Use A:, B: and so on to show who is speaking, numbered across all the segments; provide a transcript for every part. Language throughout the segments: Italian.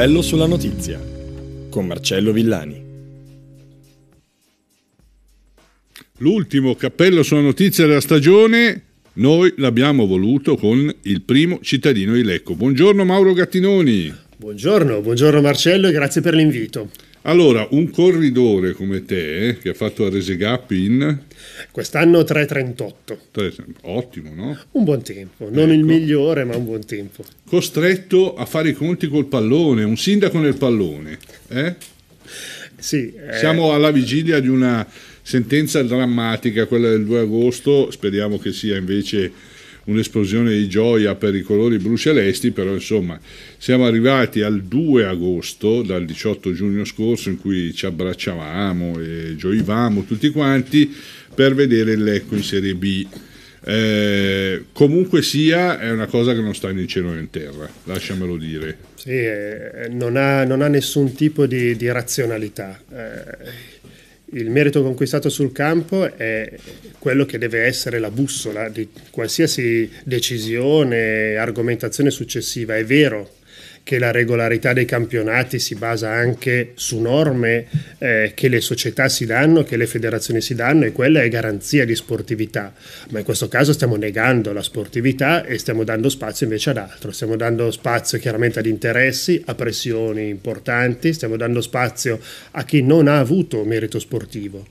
A: Cappello sulla notizia con Marcello Villani. L'ultimo cappello sulla notizia della stagione noi l'abbiamo voluto con il primo cittadino di Lecco. Buongiorno Mauro Gattinoni.
B: Buongiorno, buongiorno Marcello e grazie per l'invito.
A: Allora, un corridore come te, che ha fatto a Rese Gap in... Quest'anno 3.38. Ottimo, no?
B: Un buon tempo, non ecco. il migliore, ma un buon tempo.
A: Costretto a fare i conti col pallone, un sindaco nel pallone. Eh? Sì. Eh... Siamo alla vigilia di una sentenza drammatica, quella del 2 agosto, speriamo che sia invece un'esplosione di gioia per i colori blu-celesti, però insomma siamo arrivati al 2 agosto, dal 18 giugno scorso, in cui ci abbracciavamo e gioivamo tutti quanti per vedere il Lecco in Serie B. Eh, comunque sia, è una cosa che non sta né in cielo né in terra, lasciamelo dire.
B: Sì, eh, non, ha, non, ha, nessun tipo di, di razionalità. Eh il merito conquistato sul campo è quello che deve essere la bussola di qualsiasi decisione, argomentazione successiva. È vero che la regolarità dei campionati si basa anche su norme eh, che le società si danno, che le federazioni si danno e quella è garanzia di sportività. Ma in questo caso stiamo negando la sportività e stiamo dando spazio invece ad altro. Stiamo dando spazio chiaramente ad interessi, a pressioni importanti, stiamo dando spazio a chi non ha avuto merito sportivo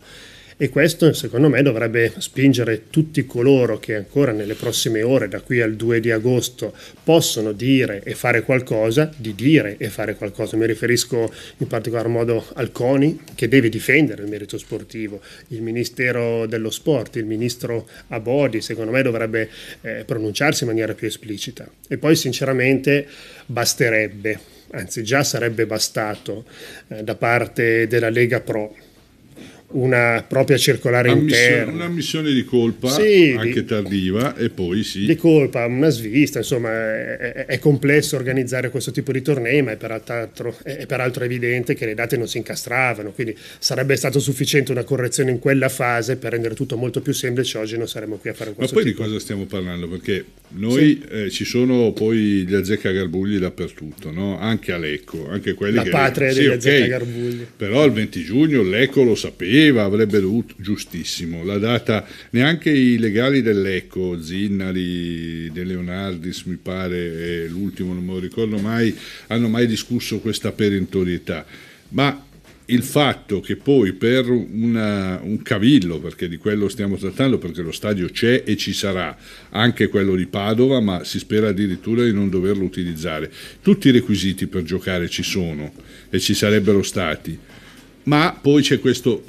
B: e questo secondo me dovrebbe spingere tutti coloro che ancora nelle prossime ore da qui al 2 di agosto possono dire e fare qualcosa di dire e fare qualcosa mi riferisco in particolar modo al CONI che deve difendere il merito sportivo il Ministero dello Sport il Ministro Abodi secondo me dovrebbe eh, pronunciarsi in maniera più esplicita e poi sinceramente basterebbe anzi già sarebbe bastato eh, da parte della Lega Pro una propria circolare ammissione, interna.
A: Una missione di colpa, sì, anche di, tardiva, e poi sì. Di
B: colpa, una svista, insomma, è, è, complesso organizzare questo tipo di tornei, ma è peraltro, è peraltro evidente che le date non si incastravano, quindi sarebbe stato sufficiente una correzione in quella fase per rendere tutto molto più semplice, oggi non saremmo qui a fare questo. Ma poi
A: tipo. di cosa stiamo parlando? Perché noi sì. eh, ci sono poi gli azzeccagarbugli dappertutto, no? anche a Lecco, anche quelli La che... patria sì, degli okay, Però il 20 giugno Lecco lo sapeva, avrebbe dovuto, giustissimo, la data, neanche i legali dell'Ecco, Zinnari, De Leonardis mi pare, è l'ultimo non me lo ricordo mai, hanno mai discusso questa perentorietà. Ma il fatto che poi per una, un cavillo, perché di quello stiamo trattando, perché lo stadio c'è e ci sarà, anche quello di Padova, ma si spera addirittura di non doverlo utilizzare, tutti i requisiti per giocare ci sono e ci sarebbero stati, ma poi c'è questo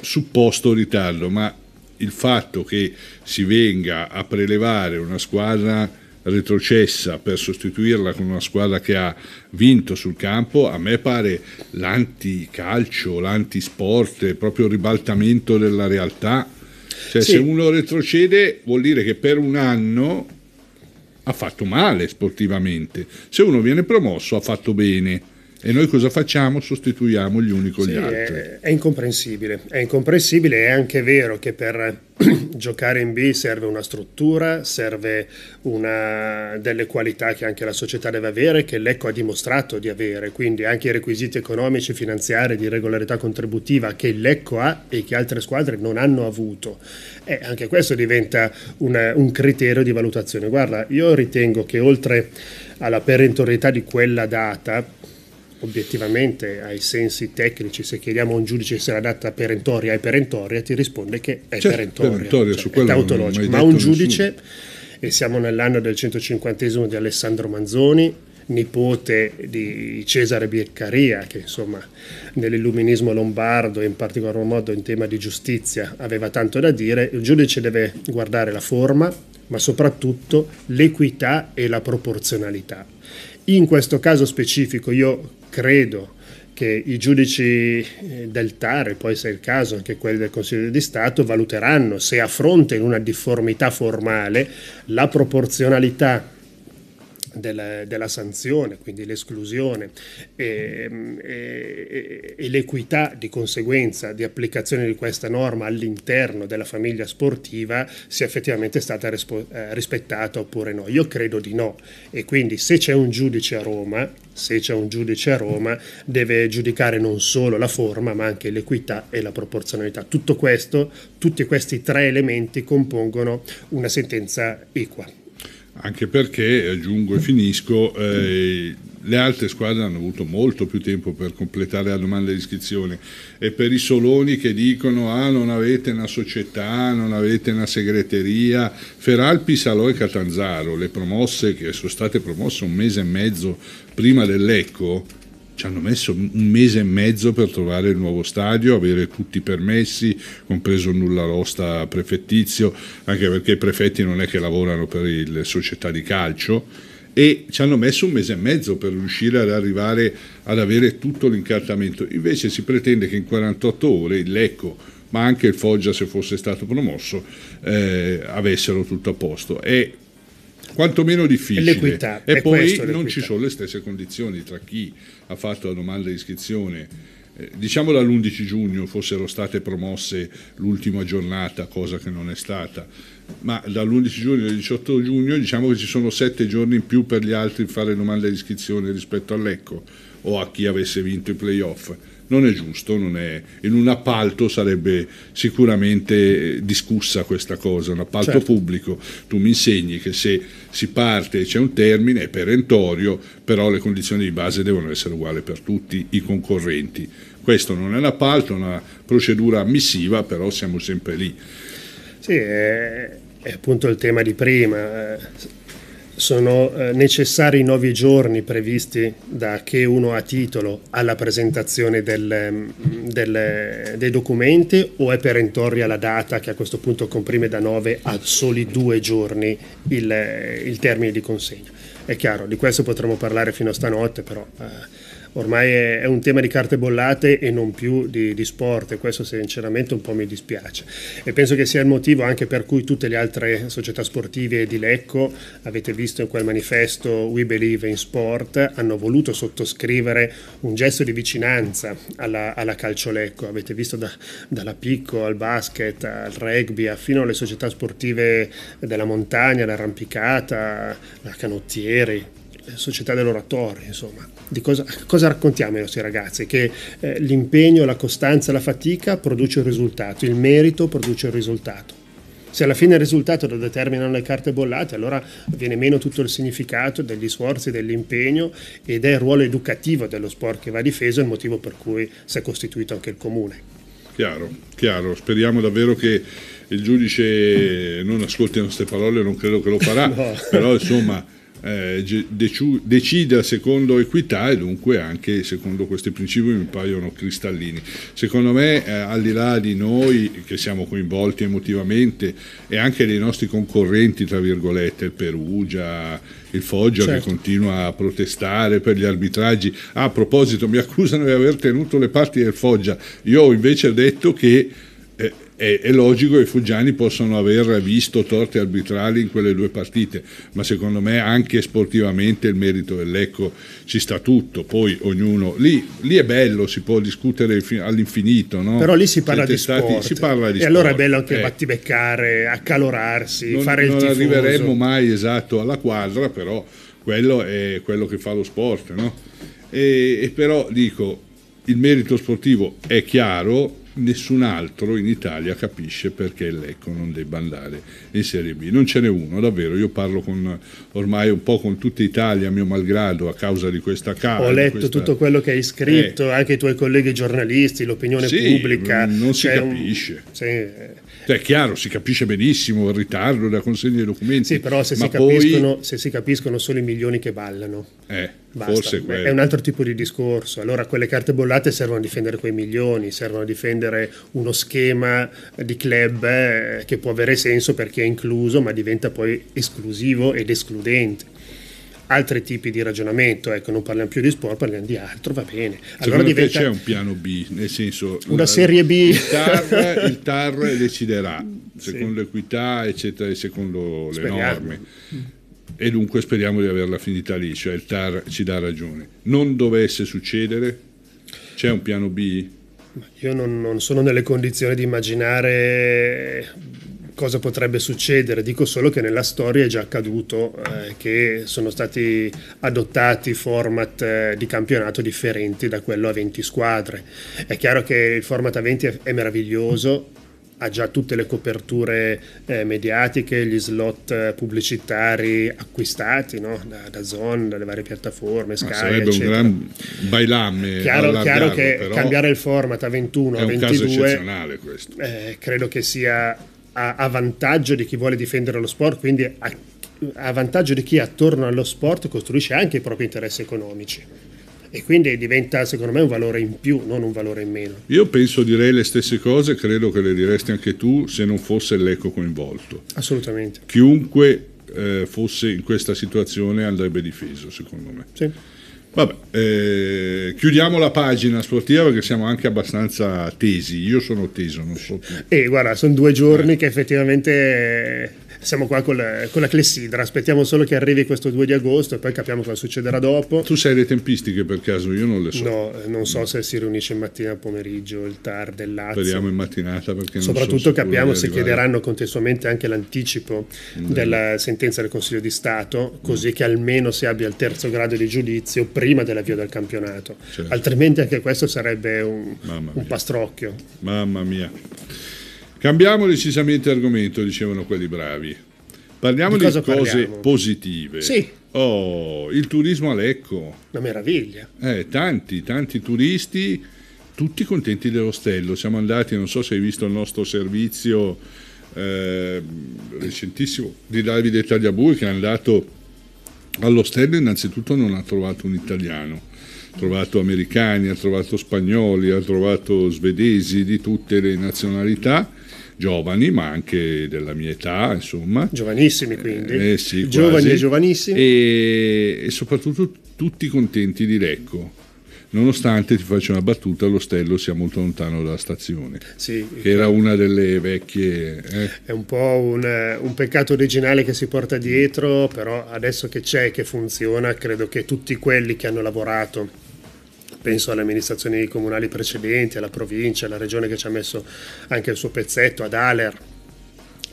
A: supposto ritardo, ma il fatto che si venga a prelevare una squadra retrocessa per sostituirla con una squadra che ha vinto sul campo, a me pare l'anticalcio, l'antisport, proprio il ribaltamento della realtà. Cioè, sì. se uno retrocede vuol dire che per un anno ha fatto male sportivamente, se uno viene promosso ha fatto bene. E noi cosa facciamo? Sostituiamo gli uni con sì, gli altri. È, è,
B: incomprensibile, è incomprensibile, è anche vero che per giocare in B serve una struttura, serve una delle qualità che anche la società deve avere, che l'ECO ha dimostrato di avere, quindi anche i requisiti economici, finanziari, di regolarità contributiva che l'ECO ha e che altre squadre non hanno avuto. E eh, anche questo diventa una, un criterio di valutazione. Guarda, io ritengo che oltre alla perentorietà di quella data, obiettivamente ai sensi tecnici, se chiediamo a un giudice se la data perentoria è perentoria, ti risponde che è certo, perentoria, perentoria cioè, è tautologica, ma un giudice, nessuno. e siamo nell'anno del 150 di Alessandro Manzoni, nipote di Cesare Beccaria, che insomma nell'illuminismo lombardo e in particolar modo in tema di giustizia aveva tanto da dire, il giudice deve guardare la forma, ma soprattutto l'equità e la proporzionalità. In questo caso specifico io credo che i giudici eh, del TAR, e può essere il caso anche quelli del Consiglio di Stato, valuteranno se a fronte di una difformità formale la proporzionalità della, della, sanzione, quindi l'esclusione e, e, e, l'equità di conseguenza di applicazione di questa norma all'interno della famiglia sportiva sia effettivamente stata respo- eh, rispettata oppure no. Io credo di no e quindi se c'è un giudice a Roma, se c'è un giudice a Roma deve giudicare non solo la forma ma anche l'equità e la proporzionalità. Tutto questo, tutti questi tre elementi compongono una sentenza equa
A: anche perché, aggiungo e finisco, eh, le altre squadre hanno avuto molto più tempo per completare la domanda di iscrizione e per i soloni che dicono ah non avete una società, non avete una segreteria, Feralpi, Salò e Catanzaro, le promosse che sono state promosse un mese e mezzo prima dell'Ecco, ci hanno messo un mese e mezzo per trovare il nuovo stadio, avere tutti i permessi, compreso nulla rosta prefettizio, anche perché i prefetti non è che lavorano per le società di calcio, e ci hanno messo un mese e mezzo per riuscire ad arrivare ad avere tutto l'incartamento. Invece si pretende che in 48 ore il Lecco, ma anche il Foggia se fosse stato promosso, eh, avessero tutto a posto. È quantomeno difficile. L'equità. E è poi questo, non ci sono le stesse condizioni tra chi ha fatto la domanda di iscrizione eh, diciamo dall'11 giugno fossero state promosse l'ultima giornata, cosa che non è stata, ma dall'11 giugno al 18 giugno diciamo che ci sono sette giorni in più per gli altri fare domanda di iscrizione rispetto all'ECCO o a chi avesse vinto i playoff non è giusto, non è, in un appalto sarebbe sicuramente discussa questa cosa, un appalto certo. pubblico, tu mi insegni che se si parte c'è un termine è perentorio, però le condizioni di base devono essere uguali per tutti i concorrenti. Questo non è un appalto, è una procedura ammissiva, però siamo sempre lì.
B: Sì, è, è appunto il tema di prima sono eh, necessari nove giorni previsti da che uno ha titolo alla presentazione del, mm, del, dei documenti o è perentoria la data che a questo punto comprime da nove a soli due giorni il, il termine di consegna? È chiaro, di questo potremmo parlare fino a stanotte, però... Eh, ormai è, è, un tema di carte bollate e non più di, di, sport e questo sinceramente un po' mi dispiace e penso che sia il motivo anche per cui tutte le altre società sportive di Lecco avete visto in quel manifesto We Believe in Sport hanno voluto sottoscrivere un gesto di vicinanza alla, alla calcio Lecco avete visto da, dalla picco al basket al rugby fino alle società sportive della montagna l'arrampicata la canottieri eh, società dell'oratorio, insomma, di cosa, cosa raccontiamo ai nostri ragazzi? Che eh, l'impegno, la costanza, la fatica produce il risultato, il merito produce il risultato. Se alla fine il risultato lo determinano le carte bollate, allora viene meno tutto il significato degli sforzi, dell'impegno ed è il ruolo educativo dello sport che va difeso, il motivo per cui si è costituito anche il comune.
A: Chiaro, chiaro, speriamo davvero che il giudice non ascolti le nostre parole, non credo che lo farà, no. però insomma eh, deci- decida secondo equità e dunque anche secondo questi principi mi paiono cristallini. Secondo me, eh, al di là di noi che siamo coinvolti emotivamente e anche dei nostri concorrenti, tra virgolette, il Perugia, il Foggia certo. che continua a protestare per gli arbitraggi. Ah, a proposito, mi accusano di aver tenuto le parti del Foggia. Io ho invece detto che è, è, logico che i Fuggiani possano aver visto torti arbitrali in quelle due partite, ma secondo me anche sportivamente il merito dell'Ecco ci sta tutto, poi ognuno... Lì, lì è bello, si può discutere all'infinito, no? Però lì si parla Siete di stati, sport, si parla di e sport. allora è bello anche eh.
B: battibeccare, accalorarsi, non, fare non il tifoso. Non arriveremmo
A: mai esatto alla quadra, però quello è quello che fa lo sport, no? e, e però dico, il merito sportivo è chiaro, nessun altro in Italia capisce perché l'Ecco non debba andare in Serie B. Non ce n'è uno, davvero. Io parlo con, ormai un po' con tutta Italia, mio malgrado, a causa di questa causa. Ho letto questa... tutto
B: quello che hai scritto, eh. anche i tuoi colleghi giornalisti, l'opinione sì, pubblica.
A: Non si cioè, capisce. Un... Sì. Eh. Cioè, è chiaro, si capisce benissimo il ritardo della consegna dei documenti. Sì, però se, si, poi... capiscono,
B: se si capiscono solo i milioni che ballano.
A: Eh, forse quello. È un
B: altro tipo di discorso. Allora quelle carte bollate servono a difendere quei milioni, servono a difendere uno schema di club eh, che può avere senso perché è incluso, ma diventa poi esclusivo ed escludente altri tipi di ragionamento, ecco, non parliamo più di sport, parliamo di altro, va bene. Allora diventa... c'è un
A: piano B, nel senso... Una la, serie B. Il TAR, il TAR deciderà, secondo sì. l'equità, eccetera, e secondo speriamo. le norme. E dunque speriamo di averla finita lì, cioè il TAR ci dà ragione. Non dovesse succedere, c'è un piano B?
B: Io non, non sono nelle condizioni di immaginare cosa potrebbe succedere, dico solo che nella storia è già accaduto eh, che sono stati adottati format eh, di campionato differenti da quello a 20 squadre. È chiaro che il format a 20 è, è meraviglioso, ha già tutte le coperture eh, mediatiche, gli slot eh, pubblicitari acquistati no? da, da Zon, dalle varie piattaforme, Sky, sarebbe eccetera. un
A: gran bailame. Chiaro, chiaro che cambiare il
B: format a 21 a 22 questo. Eh, credo che sia a, a vantaggio di chi vuole difendere lo sport, quindi a, a vantaggio di chi attorno allo sport costruisce anche i propri interessi economici e quindi diventa secondo me un valore in più, non un valore in meno.
A: Io penso direi le stesse cose, credo che le diresti anche tu se non fosse l'eco coinvolto.
B: Assolutamente.
A: Chiunque eh, fosse in questa situazione andrebbe difeso, secondo me. Sì. Vabbè, eh, chiudiamo la pagina sportiva perché siamo anche abbastanza tesi. Io sono teso, non so.
B: E eh, guarda, sono due giorni eh. che effettivamente siamo qua con la, con la clessidra, aspettiamo solo che arrivi questo 2 di agosto e poi capiamo cosa succederà
A: dopo. Tu sai le tempistiche per caso? Io non le so.
B: No, eh, non so se si riunisce mattina, pomeriggio, il TAR del Lazio. Speriamo
A: in mattinata perché non Soprattutto so capiamo se chiederanno
B: contestualmente anche l'anticipo mm. della sentenza del Consiglio di Stato, così mm. che almeno si abbia il terzo grado di giudizio prima dell'avvio del campionato. Certo. Altrimenti anche questo sarebbe un, un pastrocchio.
A: Mamma mia. Cambiamo decisamente argomento, dicevano quelli bravi. Parliamo di, di cose parliamo? positive. Sì. Oh, il turismo a Lecco. Una meraviglia. Eh, tanti, tanti turisti, tutti contenti dell'ostello. Siamo andati, non so se hai visto il nostro servizio eh, recentissimo di Davide Tagliabue che è andato all'ostello innanzitutto non ha trovato un italiano ha trovato americani, ha trovato spagnoli, ha trovato svedesi di tutte le nazionalità giovani, ma anche della mia età, insomma. Giovanissimi quindi. Eh, eh, sì, Giovani quasi. e giovanissimi. E, e soprattutto tutti contenti di Lecco nonostante ti faccio una battuta, l'ostello sia molto lontano dalla stazione, sì, che era una delle vecchie... Eh.
B: È un po' un, un, peccato originale che si porta dietro, però adesso che c'è e che funziona, credo che tutti quelli che hanno lavorato penso alle amministrazioni comunali precedenti, alla provincia, alla regione che ci ha messo anche il suo pezzetto, ad Aler,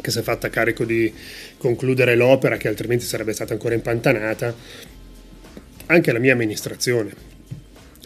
B: che si è fatta carico di concludere l'opera che altrimenti sarebbe stata ancora impantanata, anche la mia amministrazione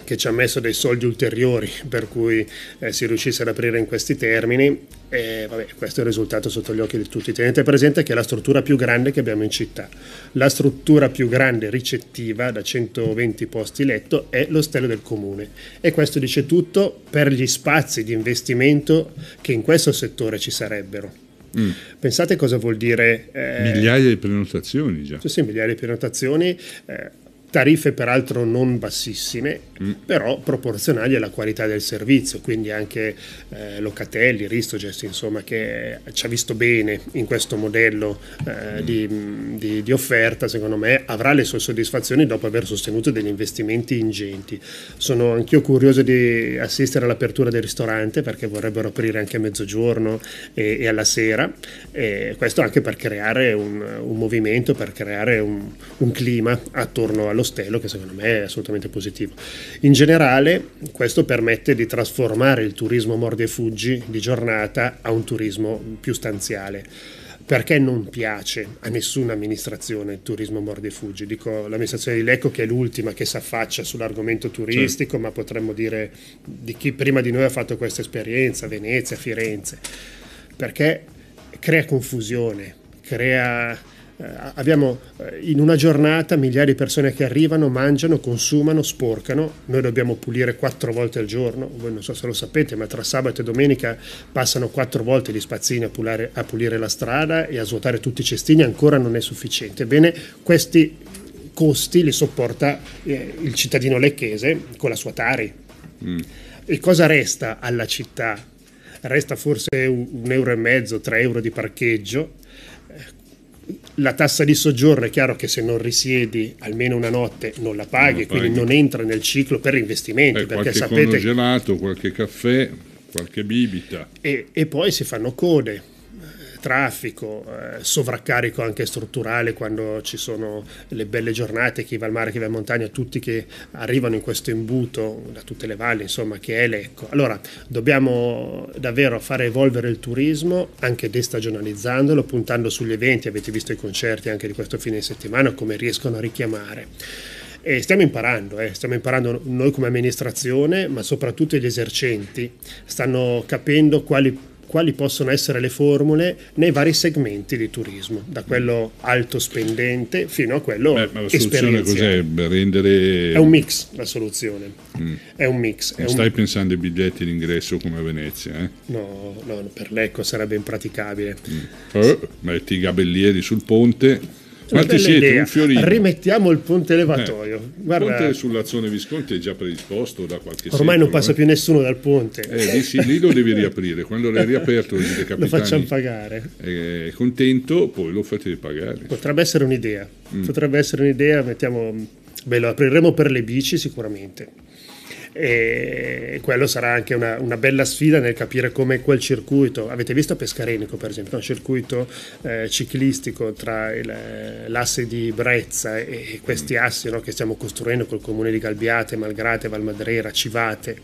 B: che ci ha messo dei soldi ulteriori per cui eh, si riuscisse ad aprire in questi termini e vabbè, questo è il risultato sotto gli occhi di tutti. Tenete presente che è la struttura più grande che abbiamo in città. La struttura più grande ricettiva da 120 posti letto è l'ostello del comune e questo dice tutto per gli spazi di investimento che in questo settore ci sarebbero. Mm. Pensate cosa vuol dire... Eh,
A: migliaia di prenotazioni già. Sì,
B: sì migliaia di prenotazioni. Eh, tariffe peraltro non bassissime, mm. però proporzionali alla qualità del servizio, quindi anche eh, Locatelli, Ristogest, insomma, che eh, ci ha visto bene in questo modello eh, di, mm. Mm, di, di, offerta, secondo me avrà le sue soddisfazioni dopo aver sostenuto degli investimenti ingenti. Sono anch'io curioso di assistere all'apertura del ristorante perché vorrebbero aprire anche a mezzogiorno e, e alla sera, e questo anche per creare un, un movimento, per creare un, un clima attorno allo dello stelo che secondo me è assolutamente positivo. In generale questo permette di trasformare il turismo mordi e fuggi di giornata a un turismo più stanziale perché non piace a nessuna amministrazione il turismo mordi e fuggi. Dico l'amministrazione di Lecco che è l'ultima che si affaccia sull'argomento turistico, certo. ma potremmo dire di chi prima di noi ha fatto questa esperienza, Venezia, Firenze, perché crea confusione, crea eh, abbiamo eh, in una giornata migliaia di persone che arrivano, mangiano, consumano, sporcano, noi dobbiamo pulire quattro volte al giorno, voi non so se lo sapete, ma tra sabato e domenica passano quattro volte gli spazzini a, pulare, a pulire la strada e a svuotare tutti i cestini, ancora non è sufficiente. Bene, questi costi li sopporta eh, il cittadino lecchese con la sua Tari. Mm. E cosa resta alla città? Resta forse un euro e mezzo, tre euro di parcheggio la tassa di soggiorno è chiaro che se non risiedi almeno una notte non la paghi, non la paghi. quindi non entra nel ciclo per investimenti. Eh, perché qualche sapete...
A: gelato, qualche caffè, qualche bibita.
B: E, e poi si fanno code traffico, eh, sovraccarico anche strutturale quando ci sono le belle giornate, chi va al mare, chi va in montagna, tutti che arrivano in questo imbuto da tutte le valli, insomma, che è l'Ecco. Allora, dobbiamo davvero fare evolvere il turismo, anche destagionalizzandolo, puntando sugli eventi, avete visto i concerti anche di questo fine settimana, come riescono a richiamare. E stiamo imparando, eh, stiamo imparando noi come amministrazione, ma soprattutto gli esercenti stanno capendo quali quali possono essere le formule nei vari segmenti di turismo, da quello alto spendente fino a quello Beh, ma la soluzione cos'è?
A: Rendere... È un mix
B: la soluzione. Mm. È un mix. Non stai un...
A: pensando ai biglietti d'ingresso come a Venezia? Eh?
B: No, no, per l'Ecco sarebbe impraticabile.
A: Mm. Oh, metti i gabellieri sul ponte quanti siete? Idea. Un fiorino.
B: Rimettiamo il ponte elevatoio. Eh, Guarda, il ponte
A: sull'azione Visconti è già predisposto da qualche settimana. Ormai secolo, non passa eh. più
B: nessuno dal ponte. Eh, lì, sì, lì, lo devi riaprire. Quando l'hai riaperto lo Lo facciamo pagare.
A: Eh, è contento, poi lo fate pagare. Potrebbe
B: essere un'idea. Mm. Potrebbe essere un'idea, mettiamo... Beh, lo apriremo per le bici sicuramente e quello sarà anche una, una bella sfida nel capire come quel circuito, avete visto Pescarenico per esempio, un circuito eh, ciclistico tra il, l'asse di Brezza e, e questi assi no, che stiamo costruendo col comune di Galbiate, Malgrate, Valmadrera, Civate,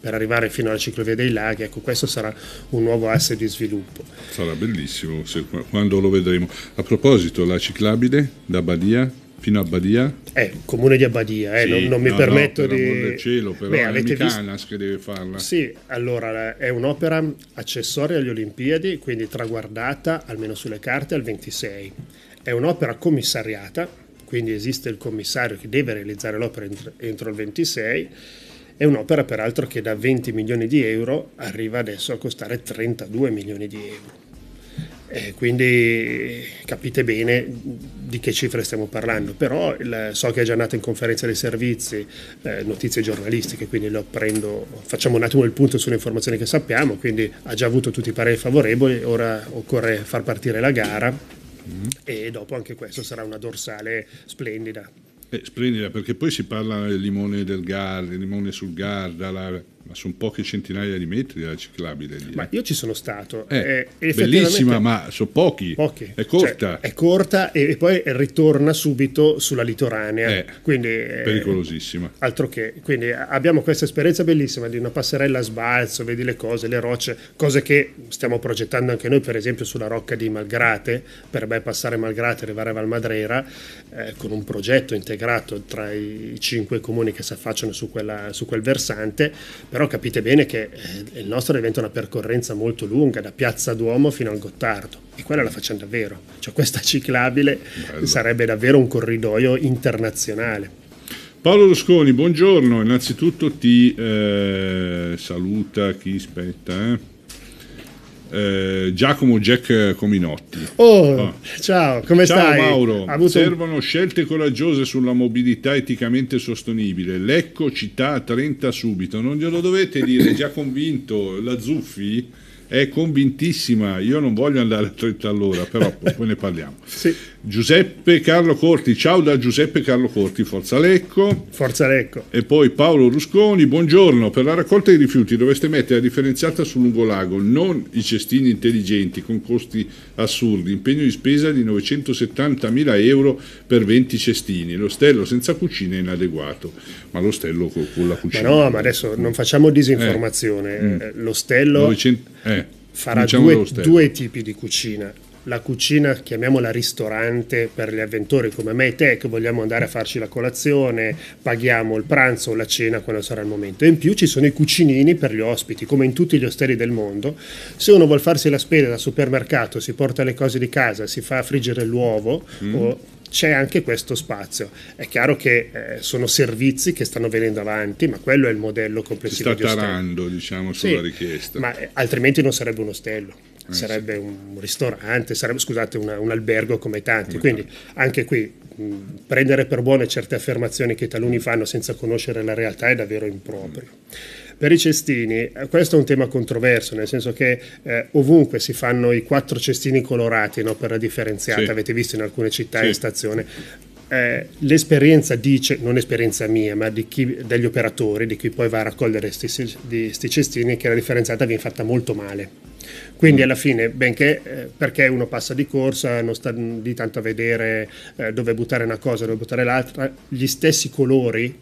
B: per arrivare fino alla ciclovia dei laghi, ecco questo sarà un nuovo asse di sviluppo.
A: Sarà bellissimo se, quando lo vedremo. A proposito, la ciclabile da Badia Fino a Badia?
B: Eh, comune di Abbadia,
A: eh, sì, non, non, mi no, permetto no, per di... Del cielo, però Beh, avete è Micanas visto... che deve farla. Sì,
B: allora è un'opera accessoria alle Olimpiadi, quindi traguardata, almeno sulle carte, al 26. È un'opera commissariata, quindi esiste il commissario che deve realizzare l'opera entro il 26. È un'opera peraltro che da 20 milioni di euro arriva adesso a costare 32 milioni di euro eh, quindi capite bene di che cifre stiamo parlando, però il, so che è già nato in conferenza dei servizi eh, notizie giornalistiche, quindi lo prendo, facciamo un attimo il punto sulle informazioni che sappiamo, quindi ha già avuto tutti i pareri favorevoli, ora occorre far partire la gara mm. e dopo anche questo sarà una dorsale splendida.
A: Eh, splendida perché poi si parla del limone del Garda, il limone sul Garda, la ma sono poche centinaia di metri la ciclabile lì. Ma eh.
B: io ci sono stato. È eh, eh bellissima,
A: ma sono pochi. pochi. È corta. Cioè, è
B: corta e, e, poi ritorna subito sulla litoranea. Eh, quindi, è eh,
A: pericolosissima.
B: altro che. Quindi abbiamo questa esperienza bellissima di una passerella a sbalzo, vedi le cose, le rocce, cose che stiamo progettando anche noi, per esempio sulla rocca di Malgrate, per passare Malgrate e arrivare a Valmadrera, eh, con un progetto integrato tra i cinque comuni che si affacciano su, quella, su quel versante. Per però capite bene che eh, il nostro diventa una percorrenza molto lunga, da Piazza Duomo fino al Gottardo. E quella la facciamo davvero. Cioè questa ciclabile Bello. sarebbe davvero un corridoio internazionale.
A: Paolo Losconi, buongiorno. Innanzitutto ti eh, saluta chi spetta. Eh? Eh, Giacomo Jack Cominotti.
B: Oh, ah. ciao, come ciao stai? Mauro, avuto... servono
A: scelte coraggiose sulla mobilità eticamente sostenibile. Lecco città 30 subito, non glielo dovete dire, è già convinto, la Zuffi è convintissima, io non voglio andare a 30 all'ora, però poi ne parliamo. sì. Giuseppe Carlo Corti, ciao da Giuseppe Carlo Corti, Forza Lecco. Forza Lecco. E poi Paolo Rusconi, buongiorno. Per la raccolta dei rifiuti dovreste mettere la differenziata sul lungolago, non i cestini intelligenti con costi assurdi, impegno di spesa di 970.000 euro per 20 cestini, l'ostello senza cucina è inadeguato, ma l'ostello con, con la cucina. Ma no, ma
B: adesso non facciamo disinformazione, eh. eh l'ostello
A: eh. farà due, due
B: tipi di cucina la cucina, chiamiamola ristorante per gli avventori come me e te, che vogliamo andare a farci la colazione, paghiamo il pranzo o la cena quando sarà il momento. E in più ci sono i cucinini per gli ospiti, come in tutti gli ostelli del mondo. Se uno vuol farsi la spesa dal supermercato, si porta le cose di casa, si fa friggere l'uovo mm. o c'è anche questo spazio. È chiaro che eh, sono servizi che stanno venendo avanti, ma quello è il modello complessivo. Si sta
A: tarando, diciamo, sulla sì, richiesta. Ma eh,
B: altrimenti non sarebbe un ostello. Mm, sarebbe sì. un ristorante, sarebbe scusate, una, un albergo come tanti. Come Quindi tanti. anche qui mh, mm, prendere per buone certe affermazioni che taluni fanno senza conoscere la realtà è davvero improprio. Mm. Per i cestini, eh, questo è un tema controverso, nel senso che eh, ovunque si fanno i quattro cestini colorati no, per la differenziata, sì. avete visto in alcune città sì. in stazione, eh, l'esperienza dice, non esperienza mia, ma di chi, degli operatori, di chi poi va a raccogliere questi cestini, che la differenziata viene fatta molto male. Quindi alla fine, benché eh, perché uno passa di corsa, non sta di tanto a vedere eh, dove buttare una cosa, dove buttare l'altra, gli stessi colori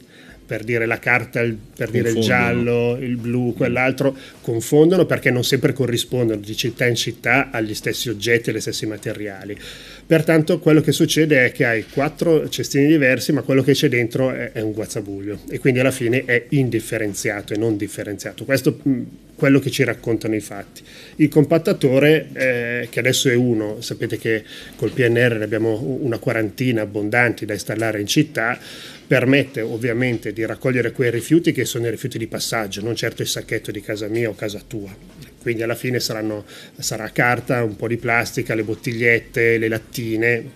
B: per dire la carta, il, per dire il giallo, il blu, quell'altro, confondono perché non sempre corrispondono di città in città agli stessi oggetti e agli stessi materiali. Pertanto quello che succede è che hai quattro cestini diversi, ma quello che c'è dentro è, è un guazzabuglio e quindi alla fine è indifferenziato e non differenziato. Questo mh, mm, quello che ci raccontano i fatti. Il compattatore, eh, che adesso è uno, sapete che col PNR ne abbiamo una quarantina abbondanti da installare in città, permette ovviamente di raccogliere quei rifiuti che sono i rifiuti di passaggio, non certo il sacchetto di casa mia o casa tua quindi alla fine saranno, sarà carta, un po' di plastica, le bottigliette, le lattine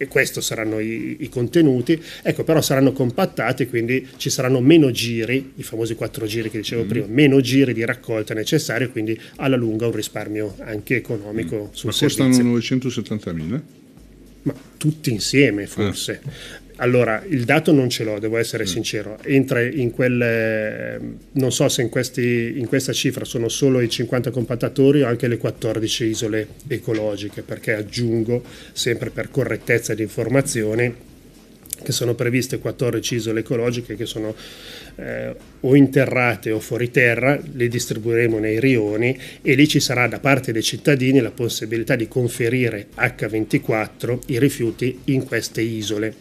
B: e questi saranno i, i, contenuti, ecco però saranno compattati quindi ci saranno meno giri, i famosi quattro giri che dicevo mm. prima, meno giri di raccolta necessari, quindi alla lunga un risparmio anche economico mm. sul Ma servizio. costano
A: 970.000?
B: Ma tutti insieme forse. Ah allora, il dato non ce l'ho, devo essere mm. sincero. Entra in quel, non so se in, questi, in, questa cifra sono solo i 50 compattatori o anche le 14 isole ecologiche, perché aggiungo sempre per correttezza di informazione che sono previste 14 isole ecologiche che sono eh, o interrate o fuori terra, le distribuiremo nei rioni e lì ci sarà da parte dei cittadini la possibilità di conferire H24 i rifiuti in queste isole.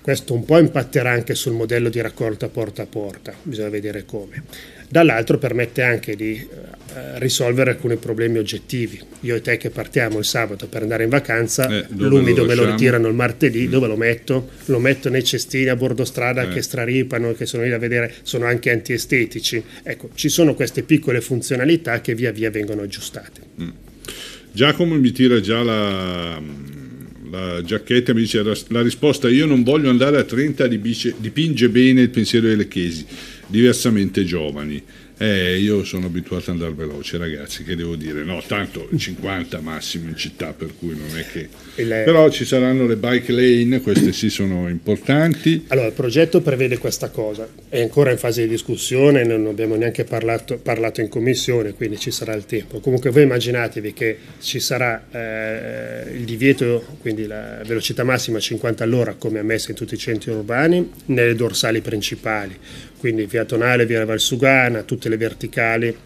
B: Questo un po' impatterà anche sul modello di raccolta porta a porta, bisogna vedere come dall'altro permette anche di eh, risolvere alcuni problemi oggettivi. Io e te che partiamo il sabato per andare in vacanza, eh, l'umido me lo ritirano il martedì, mm. dove lo metto? Lo metto nei cestini a bordo strada eh. che straripano, che sono lì da vedere, sono anche antiestetici. Ecco, ci sono queste piccole funzionalità che via via vengono aggiustate. Mm.
A: Giacomo mi tira già la, la giacchetta mi dice la, la, risposta io non voglio andare a 30 dipinge bene il pensiero delle Chesi diversamente giovani. Eh, io sono abituato ad andare veloce, ragazzi, che devo dire? No, tanto 50 massimo in città, per cui non è che... Le... Però ci saranno le bike lane, queste sì sono importanti. Allora, il progetto prevede questa
B: cosa, è ancora in fase di discussione, non abbiamo neanche parlato, parlato in commissione, quindi ci sarà il tempo. Comunque voi immaginatevi che ci sarà eh, il divieto, quindi la velocità massima 50 all'ora, come ammessa in tutti i centri urbani, nelle dorsali principali quindi via Tonale, Via Valsugana, tutte le verticali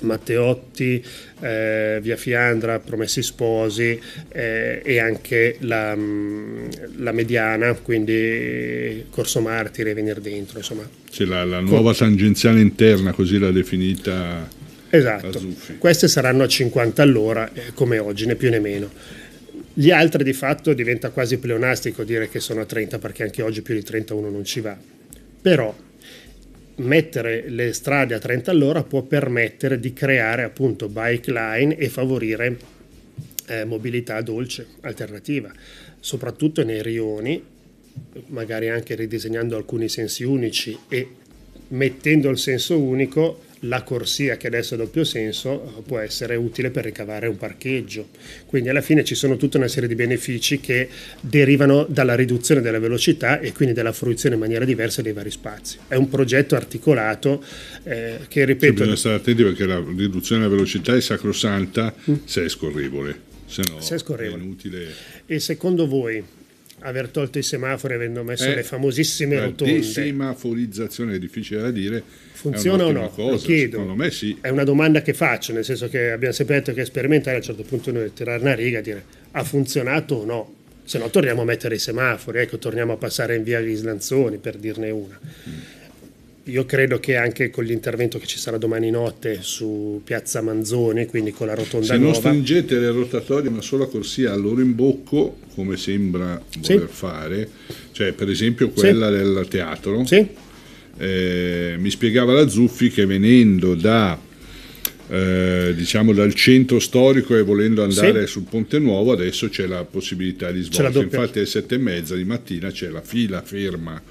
B: Matteotti, eh, Via Fiandra, Promessi Sposi eh, e anche la, mm, la, mediana, quindi Corso Martire, venire dentro. Insomma.
A: C'è la, la nuova Con... tangenziale interna, così l'ha definita.
B: Esatto, queste saranno a 50 all'ora eh, come oggi, né più né meno. Gli altri di fatto diventa quasi pleonastico dire che sono a 30 perché anche oggi più di 31 non ci va. Però mettere le strade a 30 all'ora può permettere di creare appunto bike line e favorire eh, mobilità dolce alternativa, soprattutto nei rioni, magari anche ridisegnando alcuni sensi unici e mettendo il senso unico la corsia che adesso ha doppio senso eh, può essere utile per ricavare un parcheggio. Quindi alla fine ci sono tutta una serie di benefici che derivano dalla riduzione della velocità e quindi dalla fruizione in maniera diversa dei vari spazi. È un progetto articolato eh, che ripeto... Sì, bisogna
A: stare attenti perché la riduzione della velocità è sacrosanta mm. se è scorrevole, se no se è,
B: scorrevole. è inutile... E secondo voi aver tolto i semafori avendo messo eh, le famosissime rotonde. La
A: semaforizzazione è difficile da dire. Funziona o no? Cosa, Lo chiedo. Secondo me sì. È una domanda che
B: faccio, nel senso che abbiamo sempre detto che sperimentare a un certo punto noi tirare una riga e dire ha funzionato o no? Se no torniamo a mettere i semafori, ecco, torniamo a passare in via gli slanzoni per dirne una. Mm io credo che anche con l'intervento che ci sarà domani notte su Piazza Manzoni, quindi con la rotonda Se nuova... Se non
A: stringete le rotatorie ma solo la corsia al loro imbocco, come sembra voler sì. fare, cioè per esempio quella sì. del teatro, sì. eh, mi spiegava la Zuffi che venendo da eh, diciamo dal centro storico e volendo andare sì. sul Ponte Nuovo adesso c'è la possibilità di svolgere infatti alle sette e mezza di mattina c'è la fila ferma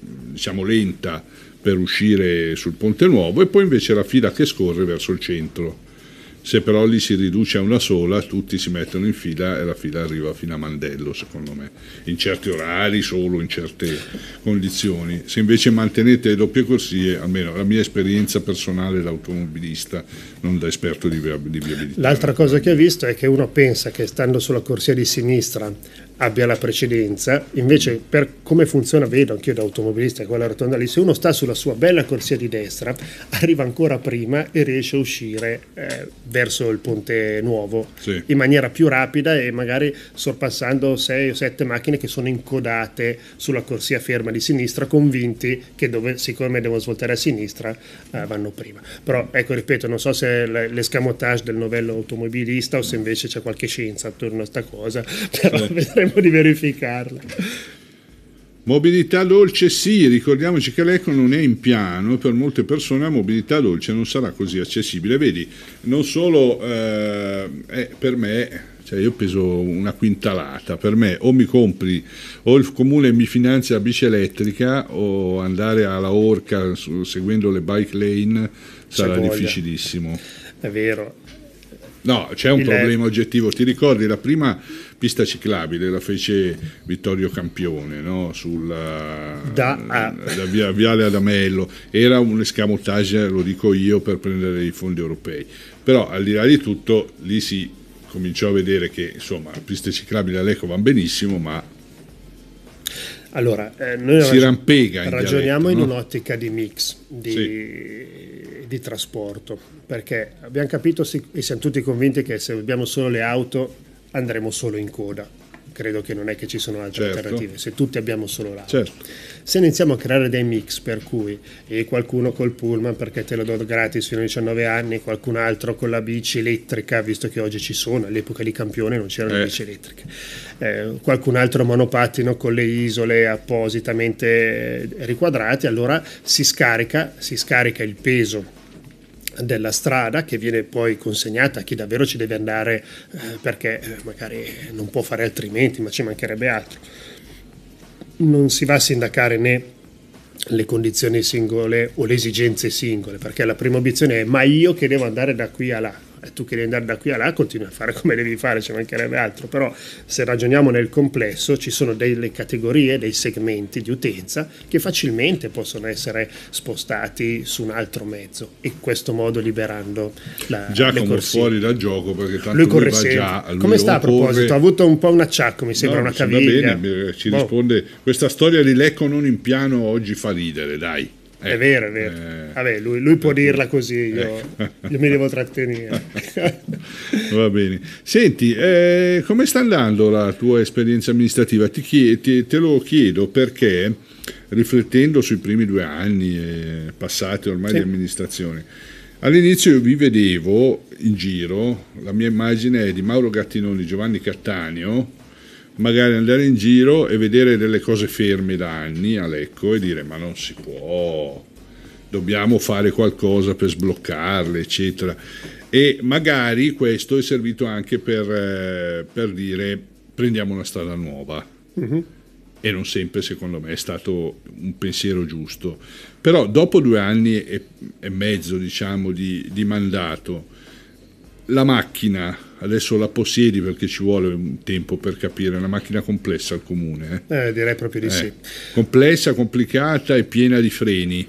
A: diciamo lenta per uscire sul ponte nuovo e poi invece la fila che scorre verso il centro. Se però lì si riduce a una sola, tutti si mettono in fila e la fila arriva fino a Mandello, secondo me, in certi orari, solo in certe condizioni. Se invece mantenete le doppie corsie, almeno la mia esperienza personale da automobilista, non da esperto di, viabilità.
B: L'altra cosa che ho visto è che uno pensa che stando sulla corsia di sinistra abbia la precedenza, invece per come funziona, vedo anch'io da automobilista quella rotonda lì, se uno sta sulla sua bella corsia di destra, arriva ancora prima e riesce a uscire eh, verso il ponte nuovo sì. in maniera più rapida e magari sorpassando 6 o 7 macchine che sono incodate sulla corsia ferma di sinistra, convinti che dove, siccome devo svoltare a sinistra eh, vanno prima. Però ecco, ripeto, non so se l'escamotage del novello automobilista o se invece c'è qualche scienza attorno a sta cosa, però sì. vedremo cercheremo di
A: verificarla. Mobilità dolce sì, ricordiamoci che l'Eco non è in piano, per molte persone la mobilità dolce non sarà così accessibile. Vedi, non solo eh, eh, per me, cioè io peso una quintalata, per me o mi compri o il comune mi finanzia la bici elettrica o andare alla Orca su, seguendo le bike lane sarà difficilissimo. È vero. No, c'è un il problema è... oggettivo, ti ricordi la prima pista ciclabile, la fece Vittorio Campione no? sulla eh, da, ah. da via, Viale Adamello, era un escamotage, lo dico io, per prendere i fondi europei. Però al di là di tutto, lì si cominciò a vedere che insomma, piste ciclabili all'eco vanno benissimo, ma
B: allora, eh, noi si rag- rampega in ragioniamo dialetto, in no? un'ottica di mix di, sì. di trasporto, perché abbiamo capito e siamo tutti convinti che se abbiamo solo le auto andremo solo in coda. Credo che non è che ci sono altre certo. alternative, se tutti abbiamo solo l'auto. Certo. Se iniziamo a creare dei mix per cui qualcuno col pullman perché te lo do gratis fino a 19 anni, qualcun altro con la bici elettrica, visto che oggi ci sono, all'epoca di campione non c'erano eh. le bici elettriche, eh, qualcun altro monopattino con le isole appositamente eh, riquadrate, allora si scarica, si scarica il peso della strada che viene poi consegnata a chi davvero ci deve andare eh, perché eh, magari non può fare altrimenti, ma ci mancherebbe altro. Non si va a sindacare né le condizioni singole o le esigenze singole, perché la prima obiezione è ma io che devo andare da qui a là, tu che devi andare da qui a là, continui a fare come devi fare, ci mancherebbe altro, però se ragioniamo nel complesso ci sono delle categorie, dei segmenti di utenza che facilmente possono essere spostati su un altro mezzo e in questo modo liberando la Giacomo fuori
A: dal gioco perché tanto lui corre lui sempre. Già, lui come sta a proposito? Ha
B: avuto un po' un acciacco, mi sembra no, una caviglia. Va bene, ci boh.
A: risponde questa storia di Lecco non in piano oggi fa ridere, dai.
B: È eh, vero, è vero. Eh, Vabbè, lui, lui può eh, dirla così, io, ecco. io, mi devo trattenere.
A: Va bene. Senti, eh, come sta andando la tua esperienza amministrativa? Ti chied- ti, te lo chiedo perché, riflettendo sui primi due anni eh, passati ormai sì. di amministrazione, all'inizio io vi vedevo in giro, la mia immagine è di Mauro Gattinoni, Giovanni Cattaneo, magari andare in giro e vedere delle cose ferme da anni a Lecco e dire ma non si può, dobbiamo fare qualcosa per sbloccarle, eccetera. E magari questo è servito anche per, eh, per dire prendiamo una strada nuova. Uh-huh. E non sempre, secondo me, è stato un pensiero giusto. Però dopo due anni e, e mezzo, diciamo, di, di mandato, la macchina adesso la possiedi perché ci vuole un tempo per capire, è una macchina complessa al comune.
B: Eh? Eh, direi proprio di eh. sì.
A: Complessa, complicata e piena di freni,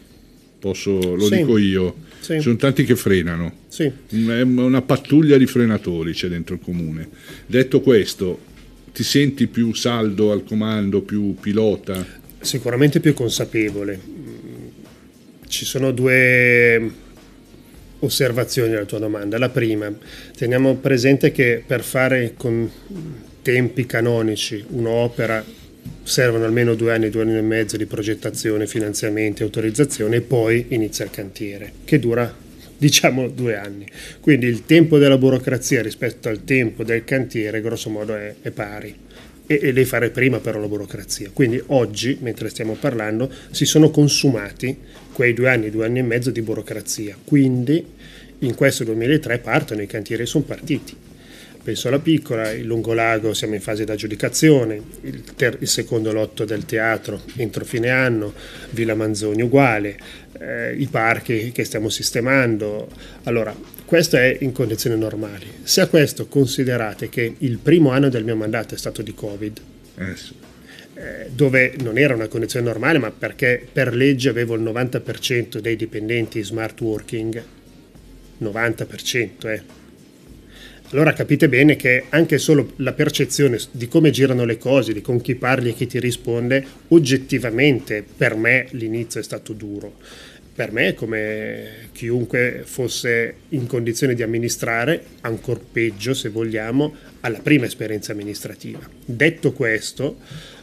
A: Posso, lo sì. dico io. Sì. Ci sono tanti che frenano, sì. Mm, è una pattuglia di frenatori c'è dentro il comune. Detto questo, ti senti più saldo al comando, più pilota? Sicuramente più consapevole. Mm,
B: ci sono due osservazioni alla tua domanda. La prima, teniamo presente che per fare con tempi canonici un'opera servono almeno due anni, due anni e mezzo di progettazione, finanziamenti, autorizzazione e poi inizia il cantiere, che dura diciamo due anni. Quindi il tempo della burocrazia rispetto al tempo del cantiere grosso modo è, è pari e, e devi fare prima però la burocrazia. Quindi oggi, mentre stiamo parlando, si sono consumati quei due anni, due anni e mezzo di burocrazia. Quindi in questo 2003 partono i cantieri sono partiti. Penso alla piccola, il Lungolago siamo in fase di aggiudicazione, il, ter- il, secondo lotto del teatro entro fine anno, Villa Manzoni uguale, eh, i parchi che stiamo sistemando. Allora, questo è in condizioni normali. Se a questo considerate che il primo anno del mio mandato è stato di Covid, eh sì. eh, dove non era una condizione normale, ma perché per legge avevo il 90% dei dipendenti smart working, 90%, eh. Allora capite bene che anche solo la percezione di come girano le cose, di con chi parli e chi ti risponde, oggettivamente per me l'inizio è stato duro per me, come chiunque fosse in condizione di amministrare, ancor peggio se vogliamo, alla prima esperienza amministrativa. Detto questo,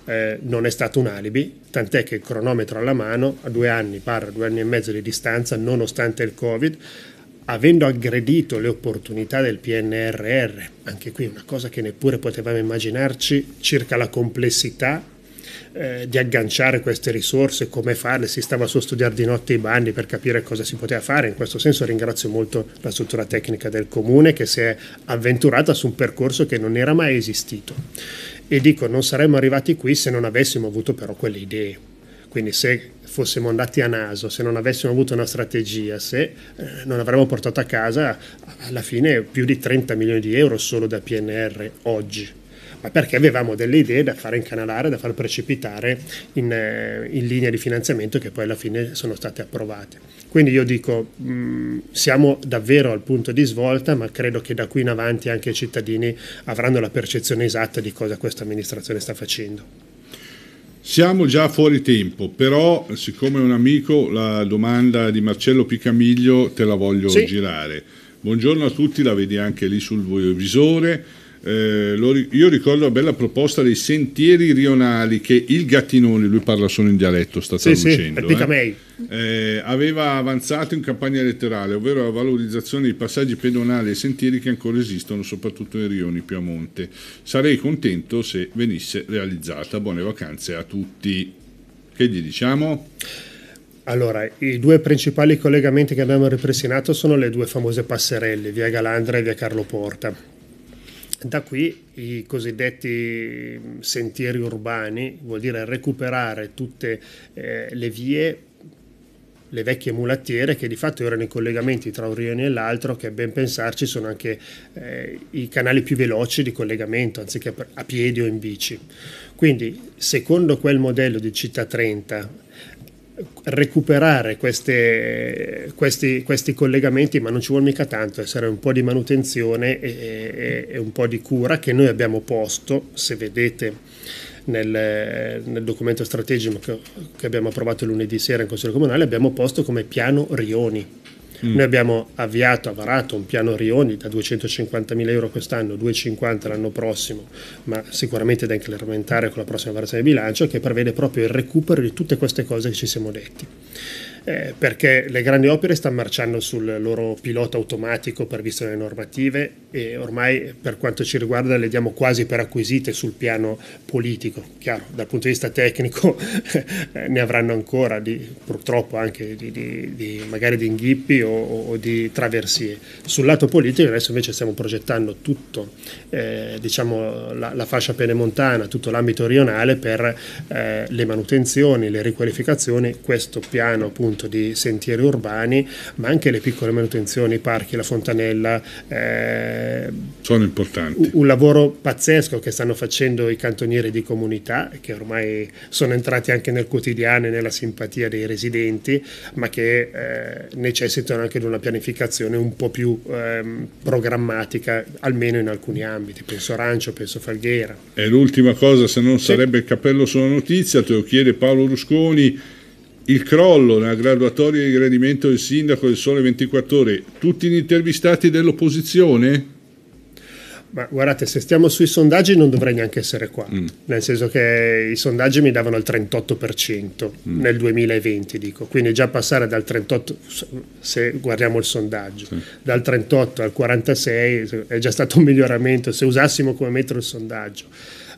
B: eh, non è stato un alibi, tant'è che il cronometro alla mano, a due anni, par due anni e mezzo di distanza, nonostante il Covid, avendo aggredito le opportunità del PNRR, anche qui una cosa che neppure potevamo immaginarci circa la complessità eh, di agganciare queste risorse, come farle, si stava su a studiare di notte i bandi per capire cosa si poteva fare, in questo senso ringrazio molto la struttura tecnica del comune che si è avventurata su un percorso che non era mai esistito e dico non saremmo arrivati qui se non avessimo avuto però quelle idee. Quindi se fossimo andati a naso, se non avessimo avuto una strategia, se eh, non avremmo portato a casa alla fine più di 30 milioni di euro solo da PNR oggi ma perché avevamo delle idee da far incanalare, da far precipitare in, eh, in linea di finanziamento che poi alla fine sono state approvate. Quindi io dico, mh, mm, siamo davvero al punto di svolta, ma credo che da qui in avanti anche i cittadini avranno la percezione esatta di cosa questa amministrazione sta facendo.
A: Siamo già fuori tempo, però siccome è un amico la domanda di Marcello Picamiglio te la voglio sì. girare. Buongiorno a tutti, la vedi anche lì sul visore. Eh, lo, io ricordo la bella proposta dei sentieri rionali che il Gattinoni, lui parla solo in dialetto, sta sì, sì, eh, eh, aveva avanzato in campagna elettorale, ovvero la valorizzazione dei passaggi pedonali e sentieri che ancora esistono, soprattutto nei rioni più a monte. Sarei contento se venisse realizzata. Buone vacanze a tutti. Che gli diciamo?
B: Allora, i due principali collegamenti che abbiamo ripristinato sono le due famose passerelle, via Galandra e via Carlo Porta da qui i cosiddetti mm, sentieri urbani, vuol dire recuperare tutte eh, le vie le vecchie mulattiere che di fatto erano i collegamenti tra un rione e l'altro che ben pensarci sono anche eh, i canali più veloci di collegamento anziché a piedi o in bici. Quindi secondo quel modello di città 30 recuperare queste, questi, questi, collegamenti, ma non ci vuole mica tanto, essere un po' di manutenzione e, e, e un po' di cura che noi abbiamo posto, se vedete nel, nel documento strategico che, che abbiamo approvato lunedì sera in Consiglio Comunale, abbiamo posto come piano Rioni Mm. Noi abbiamo avviato, avarato un piano Rioni da 250 mila euro quest'anno, 250 l'anno prossimo, ma sicuramente da incrementare con la prossima variazione di bilancio, che prevede proprio il recupero di tutte queste cose che ci siamo detti eh, perché le grandi opere stanno marciando sul loro pilota automatico per previsto le normative e ormai per quanto ci riguarda le diamo quasi per acquisite sul piano politico. Chiaro, dal punto di vista tecnico ne avranno ancora di, purtroppo anche di, di, di, magari di inghippi o, o, di traversie. Sul lato politico adesso invece stiamo progettando tutto eh, diciamo, la, la, fascia penemontana, tutto l'ambito rionale per eh, le manutenzioni, le riqualificazioni, questo piano appunto appunto di sentieri urbani, ma anche le piccole manutenzioni, i parchi, la fontanella. Eh,
A: Sono importanti.
B: Un lavoro pazzesco che stanno facendo i cantonieri di comunità, che ormai sono entrati anche nel quotidiano e nella simpatia dei residenti, ma che eh, necessitano anche di una pianificazione un po' più ehm, programmatica, almeno in alcuni ambiti. Penso Arancio, penso Falghera.
A: E l'ultima cosa, se non sarebbe il cappello sulla notizia, te lo chiede Paolo Rusconi il crollo nella graduatoria di gradimento del sindaco del Sole 24 Ore, tutti gli intervistati dell'opposizione?
B: Ma guardate, se stiamo sui sondaggi non dovrei neanche essere qua, mm. nel senso che i sondaggi mi davano il 38% mm. nel 2020, dico, quindi già passare dal 38, se guardiamo il sondaggio, sì. dal 38 al 46 è già stato un miglioramento se usassimo come metro il sondaggio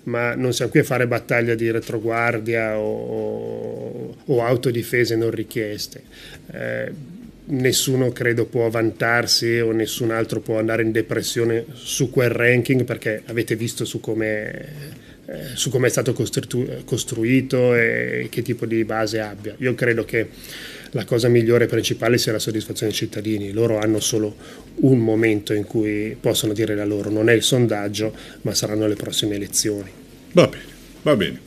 B: ma non siamo qui a fare battaglia di retroguardia o, o autodifese non richieste. Eh, nessuno credo può vantarsi o nessun altro può andare in depressione su quel ranking perché avete visto su come eh, su come è stato costruito e che tipo di base abbia. Io credo che la cosa migliore e principale sia la soddisfazione dei cittadini, loro hanno solo un momento in cui possono dire la loro, non è il sondaggio ma saranno le prossime elezioni.
A: Va bene, va bene.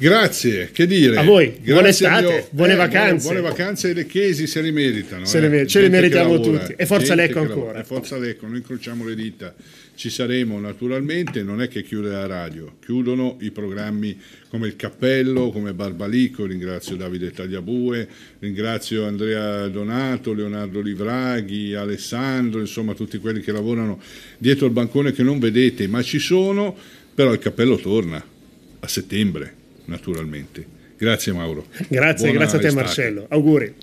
A: Grazie, che dire. A voi, Grazie buone estate, buone eh, vacanze. Buone, buone vacanze e le chesi se le meritano. Se eh. ce le meritiamo tutti. E forza Lecco ancora. E forza Lecco, noi incrociamo le dita. Ci saremo naturalmente, non è che chiude la radio, chiudono i programmi come Il Cappello, come Barbalico, ringrazio Davide Tagliabue, ringrazio Andrea Donato, Leonardo Livraghi, Alessandro, insomma tutti quelli che lavorano dietro il bancone che non vedete, ma ci sono, però il cappello torna a settembre naturalmente. Grazie Mauro. Grazie, Buona grazie a te estate. Marcello. Auguri.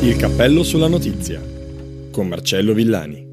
A: Il cappello sulla notizia con Marcello Villani.